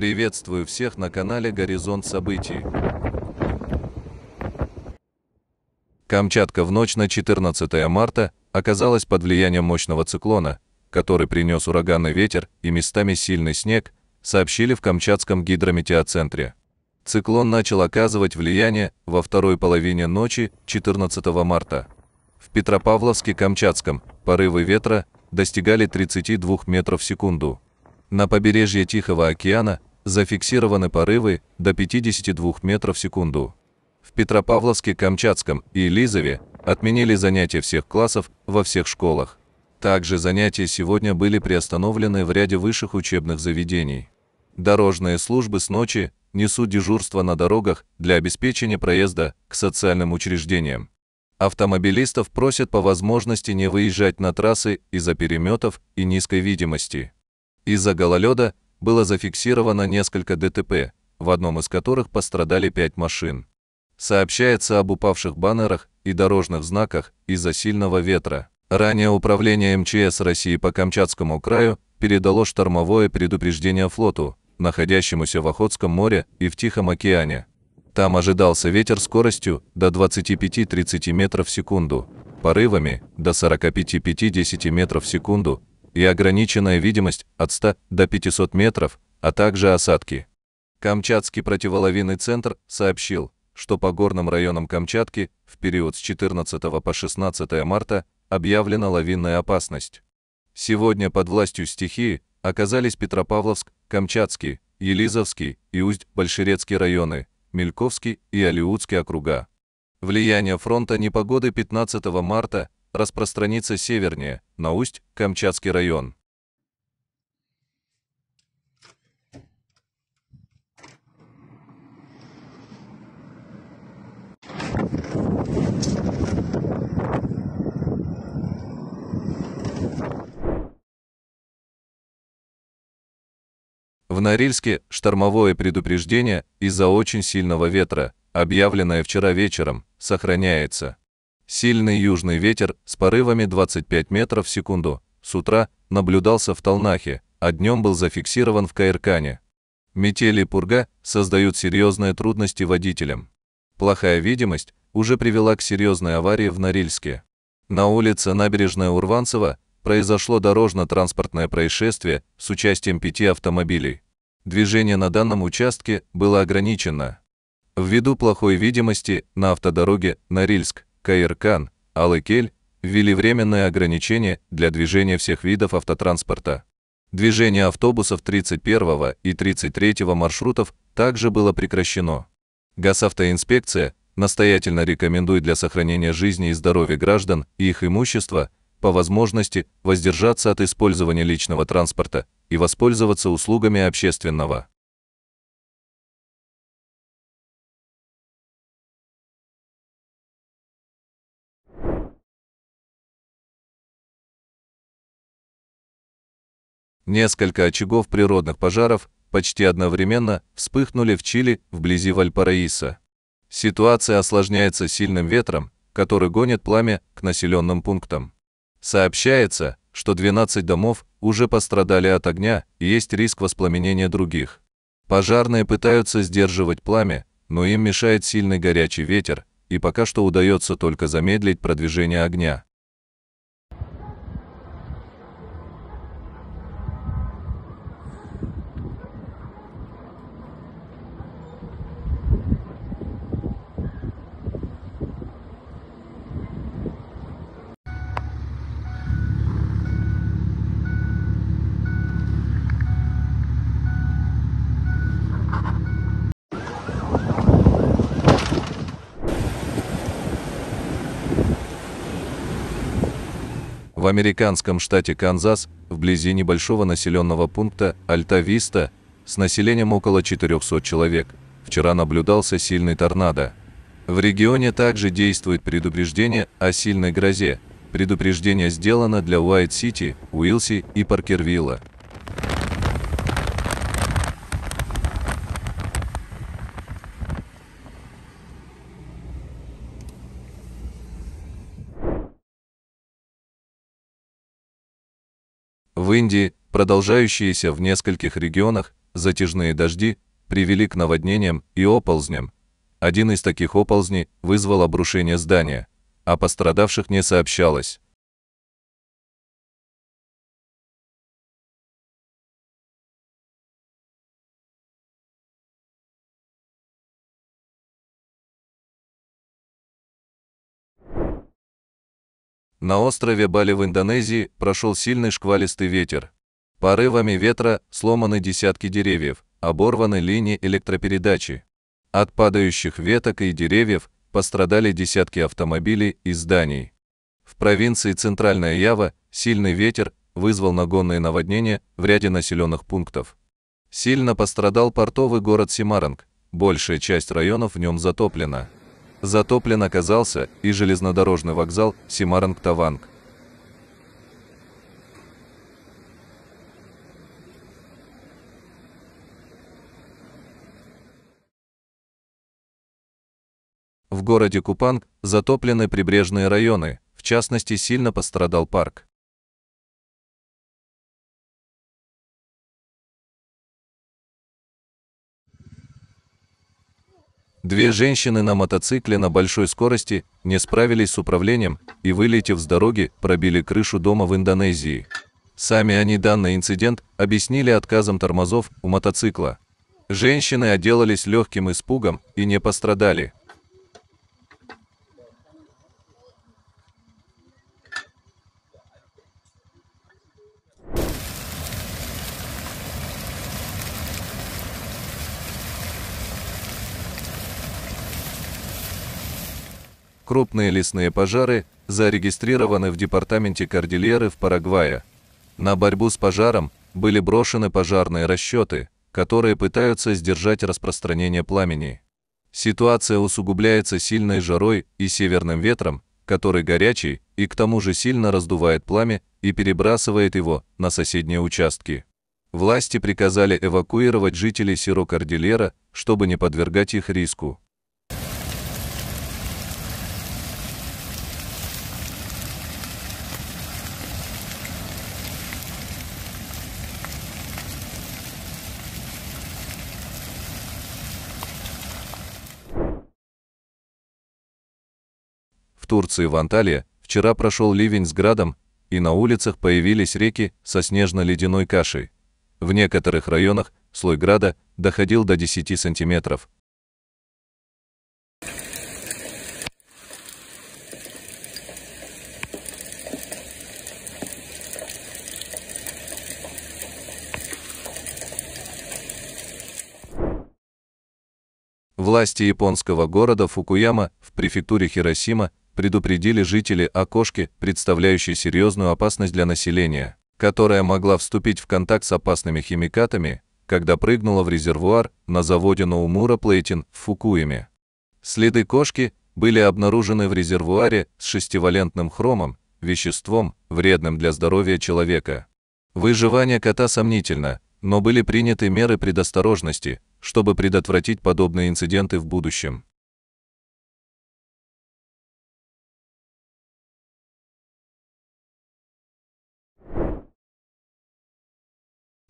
Приветствую всех на канале Горизонт событий. Камчатка в ночь на 14 марта оказалась под влиянием мощного циклона, который принес ураганный ветер и местами сильный снег, сообщили в Камчатском гидрометеоцентре. Циклон начал оказывать влияние во второй половине ночи 14 марта. В Петропавловске-Камчатском порывы ветра достигали 32 метров в секунду. На побережье Тихого океана зафиксированы порывы до 52 метров в секунду. В Петропавловске, Камчатском и Елизове отменили занятия всех классов во всех школах. Также занятия сегодня были приостановлены в ряде высших учебных заведений. Дорожные службы с ночи несут дежурство на дорогах для обеспечения проезда к социальным учреждениям. Автомобилистов просят по возможности не выезжать на трассы из-за переметов и низкой видимости. Из-за гололеда было зафиксировано несколько ДТП, в одном из которых пострадали пять машин. Сообщается об упавших баннерах и дорожных знаках из-за сильного ветра. Ранее Управление МЧС России по Камчатскому краю передало штормовое предупреждение флоту, находящемуся в Охотском море и в Тихом океане. Там ожидался ветер скоростью до 25-30 метров в секунду, порывами до 45-50 метров в секунду и ограниченная видимость от 100 до 500 метров, а также осадки. Камчатский противоловинный центр сообщил, что по горным районам Камчатки в период с 14 по 16 марта объявлена лавинная опасность. Сегодня под властью стихии оказались Петропавловск, Камчатский, Елизовский и Усть-Большерецкий районы, Мельковский и Алиутский округа. Влияние фронта непогоды 15 марта распространится севернее, на Усть-Камчатский район. В Норильске штормовое предупреждение из-за очень сильного ветра, объявленное вчера вечером, сохраняется. Сильный южный ветер с порывами 25 метров в секунду с утра наблюдался в Талнахе, а днем был зафиксирован в Каиркане. Метели и пурга создают серьезные трудности водителям. Плохая видимость уже привела к серьезной аварии в Норильске. На улице Набережная Урванцева произошло дорожно-транспортное происшествие с участием пяти автомобилей. Движение на данном участке было ограничено. Ввиду плохой видимости на автодороге Норильск Каиркан, Алыкель ввели временное ограничение для движения всех видов автотранспорта. Движение автобусов 31 и 33 маршрутов также было прекращено. Госавтоинспекция настоятельно рекомендует для сохранения жизни и здоровья граждан и их имущества по возможности воздержаться от использования личного транспорта и воспользоваться услугами общественного Несколько очагов природных пожаров почти одновременно вспыхнули в Чили вблизи Вальпараиса. Ситуация осложняется сильным ветром, который гонит пламя к населенным пунктам. Сообщается, что 12 домов уже пострадали от огня и есть риск воспламенения других. Пожарные пытаются сдерживать пламя, но им мешает сильный горячий ветер, и пока что удается только замедлить продвижение огня. американском штате Канзас, вблизи небольшого населенного пункта Альта-Виста, с населением около 400 человек, вчера наблюдался сильный торнадо. В регионе также действует предупреждение о сильной грозе. Предупреждение сделано для Уайт-Сити, Уилси и Паркервилла. В Индии продолжающиеся в нескольких регионах затяжные дожди привели к наводнениям и оползням. Один из таких оползней вызвал обрушение здания, о а пострадавших не сообщалось. На острове Бали в Индонезии прошел сильный шквалистый ветер. Порывами ветра сломаны десятки деревьев, оборваны линии электропередачи. От падающих веток и деревьев пострадали десятки автомобилей и зданий. В провинции Центральная Ява сильный ветер вызвал нагонные наводнения в ряде населенных пунктов. Сильно пострадал портовый город Симаранг, большая часть районов в нем затоплена. Затоплен оказался и железнодорожный вокзал Симаранг-Таванг. В городе Купанг затоплены прибрежные районы, в частности сильно пострадал парк. Две женщины на мотоцикле на большой скорости не справились с управлением и, вылетев с дороги, пробили крышу дома в Индонезии. Сами они данный инцидент объяснили отказом тормозов у мотоцикла. Женщины отделались легким испугом и не пострадали. Крупные лесные пожары зарегистрированы в департаменте Кордильеры в Парагвае. На борьбу с пожаром были брошены пожарные расчеты, которые пытаются сдержать распространение пламени. Ситуация усугубляется сильной жарой и северным ветром, который горячий и к тому же сильно раздувает пламя и перебрасывает его на соседние участки. Власти приказали эвакуировать жителей Сиро-Кордильера, чтобы не подвергать их риску. Турции в Анталии вчера прошел ливень с градом, и на улицах появились реки со снежно-ледяной кашей. В некоторых районах слой града доходил до 10 сантиметров. Власти японского города Фукуяма в префектуре Хиросима предупредили жители о кошке, представляющей серьезную опасность для населения, которая могла вступить в контакт с опасными химикатами, когда прыгнула в резервуар на заводе Ноумура Плейтин в Фукуиме. Следы кошки были обнаружены в резервуаре с шестивалентным хромом, веществом, вредным для здоровья человека. Выживание кота сомнительно, но были приняты меры предосторожности, чтобы предотвратить подобные инциденты в будущем.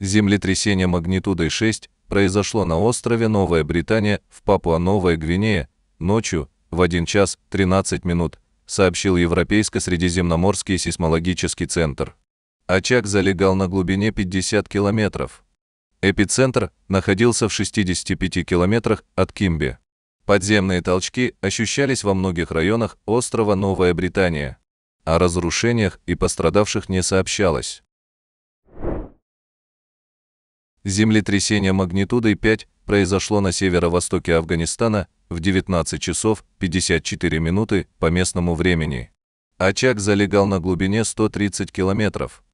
Землетрясение магнитудой 6 произошло на острове Новая Британия в Папуа-Новая Гвинея ночью в 1 час 13 минут, сообщил Европейско-Средиземноморский сейсмологический центр. Очаг залегал на глубине 50 километров. Эпицентр находился в 65 километрах от Кимби. Подземные толчки ощущались во многих районах острова Новая Британия. О разрушениях и пострадавших не сообщалось. Землетрясение магнитудой 5 произошло на северо-востоке Афганистана в 19 часов 54 минуты по местному времени. Очаг залегал на глубине 130 километров.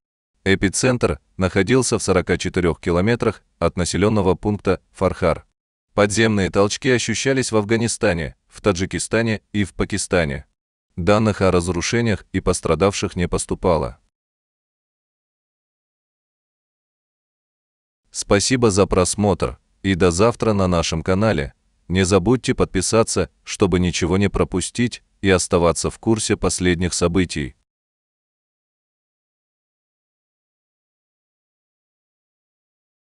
Эпицентр находился в 44 километрах от населенного пункта Фархар. Подземные толчки ощущались в Афганистане, в Таджикистане и в Пакистане. Данных о разрушениях и пострадавших не поступало. Спасибо за просмотр и до завтра на нашем канале. Не забудьте подписаться, чтобы ничего не пропустить и оставаться в курсе последних событий.